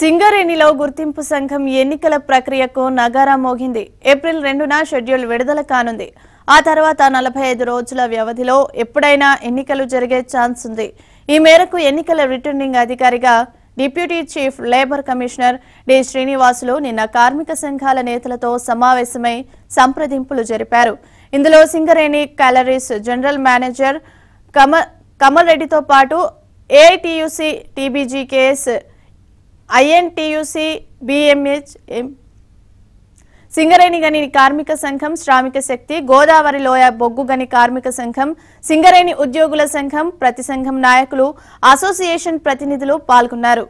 సింగరేణిలో గుర్తింపు సంఘం ఎన్నికల ప్రక్రియకు నగారా మోగింది ఏప్రిల్ రెండున షెడ్యూల్ విడుదల కానుంది ఆ తర్వాత నలభై ఐదు రోజుల వ్యవధిలో ఎప్పుడైనా ఎన్నికలు జరిగే ఛాన్స్ ఉంది ఈ మేరకు ఎన్నికల రిటర్నింగ్ అధికారిగా deputy chief labour commissioner D Srinivasulu నిన్న కార్మిక సంఘాల నేతలతో సమావేశమై సంప్రదింపులు జరిపారు ఇందులో Singareni collieries general manager Kamal రెడ్డితో పాటు AITUC TBGKS INTUC BMH Singareni గని కార్మిక సంఘం శ్రామిక శక్తి గోదావరి లోయ బొగ్గు గని కార్మిక సంఘం సింగరేణి ఉద్యోగుల సంఘం ప్రతి సంఘం నాయకులు అసోసియేషన్ ప్రతినిధులు పాల్గొన్నారు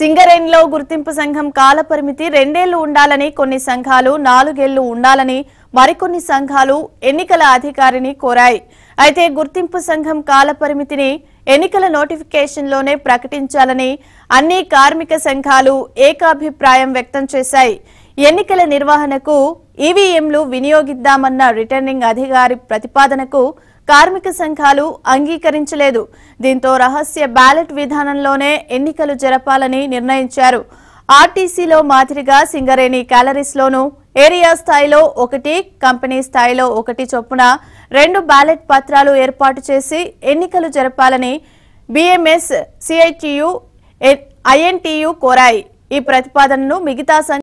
సింగరేణిలో గుర్తింపు సంఘం కాలపరిమితి రెండేళ్లు ఉండాలని కొన్ని సంఘాలు నాలుగేళ్లు ఉండాలని మరికొన్ని సంఘాలు ఎన్నికల అధికారిని కోరాయి అయితే గుర్తింపు సంఘం కాలపరిమితిని ఎన్నికల నోటిఫికేషన్లోనే ప్రకటించాలని అన్ని కార్మిక సంఘాలు ఏకాభిప్రాయం వ్యక్తం చేశాయి ఎన్నికల నిర్వహణకు ఈవీఎంలు వినియోగిద్దామన్న రిటర్నింగ్ అధికారి ప్రతిపాదనకు కార్మిక సంఘాలు అంగీకరించలేదు దీంతో రహస్య బ్యాలెట్ విధానంలోనే ఎన్నికలు జరపాలని నిర్ణయించారు ఆర్టీసీలో మాదిరిగా సింగరేణి క్యాలరీస్లోనూ ఏరియా స్థాయిలో ఒకటి కంపెనీ స్థాయిలో ఒకటి చొప్పున రెండు బ్యాలెట్ పత్రాలు ఏర్పాటు చేసి ఎన్నికలు జరపాలని బీఎంఎస్ సిఐటియు ఐఎన్టీయు కోరాయి ఈ ప్రతిపాదనను మిగతా